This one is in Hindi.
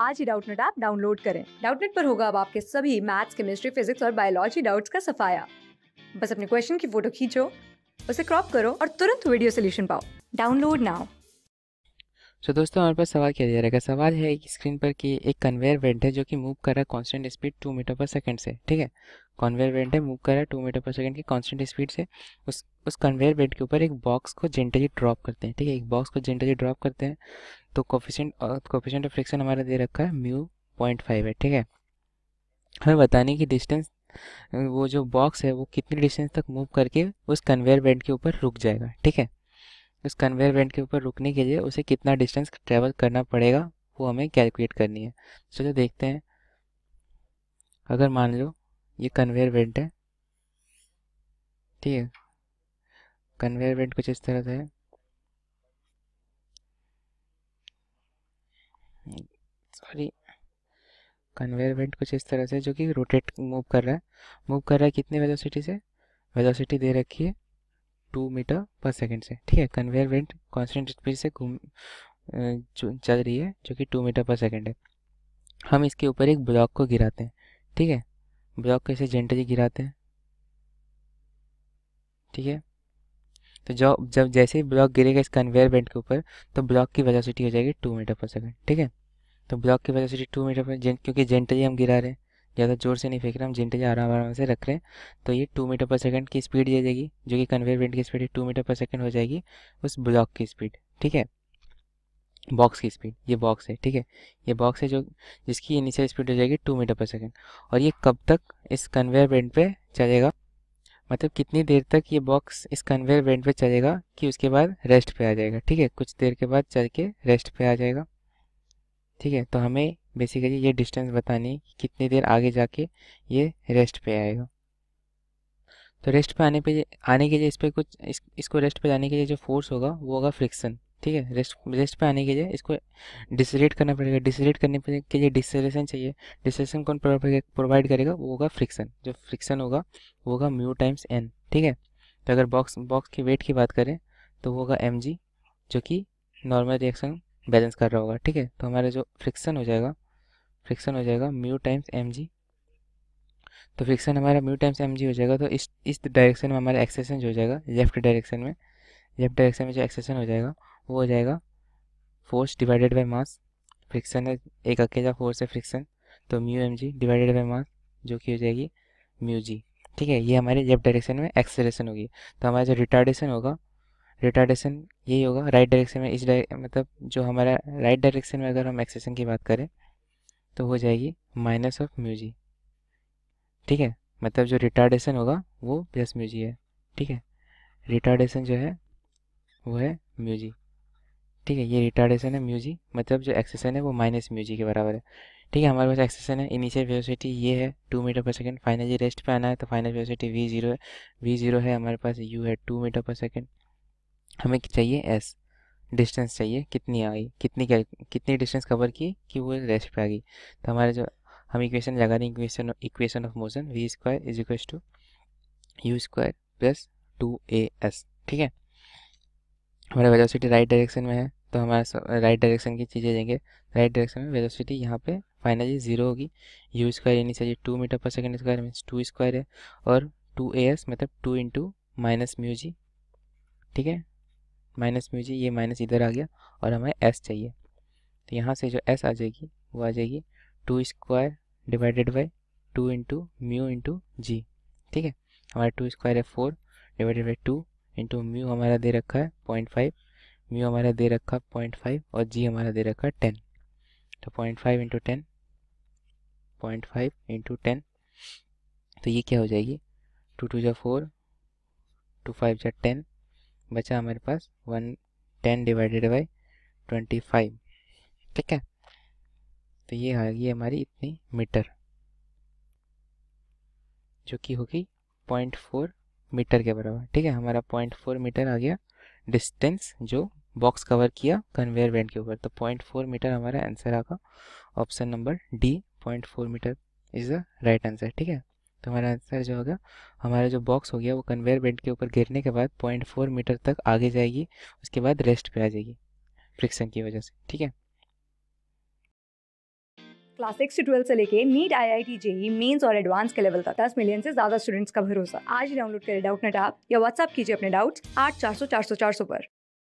आज ही डाउटनेट ऐप डाउनलोड करें डाउटनेट पर होगा अब आपके सभी मैथ्स केमिस्ट्री फिजिक्स और बायोलॉजी डाउट्स का सफाया बस अपने क्वेश्चन की फोटो खींचो उसे क्रॉप करो और तुरंत वीडियो सोल्यूशन पाओ डाउनलोड नाउ तो दोस्तों हमारे पास सवाल क्या जा रहेगा सवाल है एक स्क्रीन पर कि एक कन्वेयर बेल्ट है जो कि मूव कर रहा है constant speed two metre per second से ठीक है कॉन्वेयर बेल्ट है मूव कर रहा है टू मीटर पर सेकेंड की कॉन्स्टेंट स्पीड से उस उस कन्वेयर बेल्ट के ऊपर एक बॉक्स को जेंटली ड्रॉप करते हैं ठीक है एक बॉक्स को जेंटली ड्रॉप करते हैं तो कोफिशेंट कॉफिशेंट ऑफ फ्रिक्शन हमारा दे रखा है म्यू पॉइंट फाइव है ठीक है हमें बताने की डिस्टेंस वो जो बॉक्स है वो कितनी डिस्टेंस तक मूव करके उस कन्वेयर बेल्ट के ऊपर रुक जाएगा ठीक है उस कन्वेयर बेल्ट के ऊपर रुकने के लिए उसे कितना डिस्टेंस ट्रेवल करना पड़ेगा वो हमें कैलकुलेट करनी है चलो देखते हैं अगर मान लो ये कन्वेयर बेल्ट है ठीक है कन्वेयर बेल्ट कुछ इस तरह से है सॉरी कन्वेयर बेल्ट कुछ इस तरह से जो कि रोटेट मूव कर रहा है मूव कर रहा है कितने वेलोसिटी से वेलोसिटी दे रखी है टू मीटर पर सेकंड से ठीक है कन्वेयर बेल्ट कॉन्स्टेंट स्पीड से घूम चल रही है जो कि टू मीटर पर सेकंड है हम इसके ऊपर एक ब्लॉक को गिराते हैं ठीक है ब्लॉक कैसे जेंटली गिराते हैं ठीक है तो जो जब जैसे ही ब्लॉक गिरेगा इस कन्वेयर बेल्ट के ऊपर तो ब्लॉक की वेलोसिटी हो जाएगी टू मीटर पर सेकंड ठीक है तो ब्लॉक की velocity two metre per gent क्योंकि जेंटली हम गिरा रहे हैं ज़्यादा जोर से नहीं फेंक रहे हम जेंटली आराम आराम से रख रहे हैं तो ये टू मीटर पर सेकंड की स्पीड दे जाएगी जो कि कन्वेयर बेल्ट की speed two metre per second हो जाएगी उस ब्लॉक की स्पीड ठीक है बॉक्स की स्पीड ये बॉक्स है ठीक है ये बॉक्स है जो जिसकी इनिशियल स्पीड हो जाएगी टू मीटर पर सेकेंड और ये कब तक इस कन्वेयर बेल्ट पे चलेगा मतलब कितनी देर तक ये बॉक्स इस कन्वेयर बेल्ट पे चलेगा कि उसके बाद रेस्ट पे आ जाएगा ठीक है कुछ देर के बाद चल के रेस्ट पे आ जाएगा ठीक है तो हमें बेसिकली ये डिस्टेंस बतानी है कि कितनी देर आगे जाके ये रेस्ट पे आएगा तो रेस्ट पे आने पे आने के लिए इस पर कुछ इस, इसको रेस्ट पे जाने के लिए जो फोर्स होगा वो होगा फ्रिक्शन ठीक है रेस्ट रेस्ट पे आने के लिए इसको डिसरेट करना पड़ेगा डिसरेट करने के लिए डिसरेशन चाहिए डिसरेशन कौन प्रोवाइड करेगा वो होगा फ्रिक्शन जो फ्रिक्शन होगा वो होगा म्यू टाइम्स एन ठीक है तो अगर बॉक्स बॉक्स की वेट की बात करें तो वो होगा एम जो कि नॉर्मल रिएक्शन बैलेंस कर रहा होगा ठीक है तो हमारा जो फ्रिक्शन हो जाएगा फ्रिक्शन हो जाएगा म्यू टाइम्स एम तो फ्रिक्शन हमारा म्यू टाइम्स एम हो जाएगा तो इस इस डायरेक्शन में हमारा एक्सेसन जो हो जाएगा लेफ्ट डायरेक्शन में लेफ्ट डायरेक्शन में जो एक्सेसन हो जाएगा वो हो जाएगा force divided by mass friction है एक अकेला फोर्स है फ्रिक्शन तो mu m g divided by mass जो कि हो जाएगी म्यू जी ठीक है ये हमारे जब डायरेक्शन में एक्सेलेशन होगी तो हमारा जो रिटार्डेशन होगा रिटार्डेशन यही होगा राइट डायरेक्शन में इस मतलब जो हमारा राइट डायरेक्शन में अगर हम एक्सेलेशन की बात करें तो हो जाएगी माइनस ऑफ म्यू जी ठीक है मतलब जो रिटार्डेशन होगा वो प्लस म्यू जी है ठीक है रिटार्डेशन जो है वो है म्यू जी ठीक है ये रिटार्डेशन है म्यूजी मतलब जो एक्सेसन है वो माइनस म्यूजी के बराबर है ठीक है हमारे पास एक्सेसन है इनिशियल वेलोसिटी ये है two metre per second finally rest पे आना है तो फाइनल वेलोसिटी वी जीरो है वी जीरो है हमारे पास यू है टू मीटर पर सेकंड हमें चाहिए एस डिस्टेंस चाहिए कितनी आ गई कितनी क्या कितनी डिस्टेंस कवर की कि वो रेस्ट पे आ गई तो हमारे जो हम इक्वेशन लगा दें equation equation of motion v square is equal to u square plus two a s ठीक है हमारा वेलोसिटी राइट डायरेक्शन में है तो हमारे राइट डायरेक्शन की चीज़ें देंगे राइट डायरेक्शन में वेलोसिटी यहाँ पे फाइनली ज़ीरो होगी यू स्क्वायर यानी चाहिए two metre per second square means two square है और टू ए एस मतलब टू इंटू माइनस म्यूजी ठीक है माइनस म्यूजी ये माइनस इधर आ गया और हमें एस चाहिए तो यहाँ से जो एस आ जाएगी वो आ जाएगी two square divided by two into mu into g ठीक है हमारा टू स्क्वायर है four divided by two into mu हमारा दे रखा है पॉइंट फाइव म्यू हमारा दे रखा पॉइंट फाइव और जी हमारा दे रखा टेन तो point five into ten point five into ten तो ये क्या हो जाएगी टू टू जो फोर टू फाइव जो टेन बचा हमारे पास one ten divided by twenty five ठीक है तो ये आ गई हमारी इतनी मीटर जो कि होगी पॉइंट फोर मीटर के बराबर ठीक है हमारा पॉइंट फोर मीटर आ गया डिस्टेंस जो बॉक्स कवर किया कन्वेयर बेल्ट के ऊपर तो पॉइंट फोर मीटर हमारा आंसर आगा option number D point four metre is the right answer ठीक है तो हमारा आंसर जो होगा हमारा जो बॉक्स हो गया वो कन्वेयर बेल्ट के ऊपर गिरने के बाद पॉइंट फोर मीटर तक आगे जाएगी उसके बाद रेस्ट पे आ जाएगी फ्रिक्शन की वजह से ठीक है क्लास सिक्स से ट्वेल्व से लेके NEET I I T JEE Mains और एडवांस के लेवल तक दस मिलियन से ज्यादा स्टूडेंट्स का भरोसा आज डाउनलोड करें डाउट नेट आप या व्हाट्सअप कीजिए अपने डाउट्स आठ चार सौ चार सौ चार सौ पर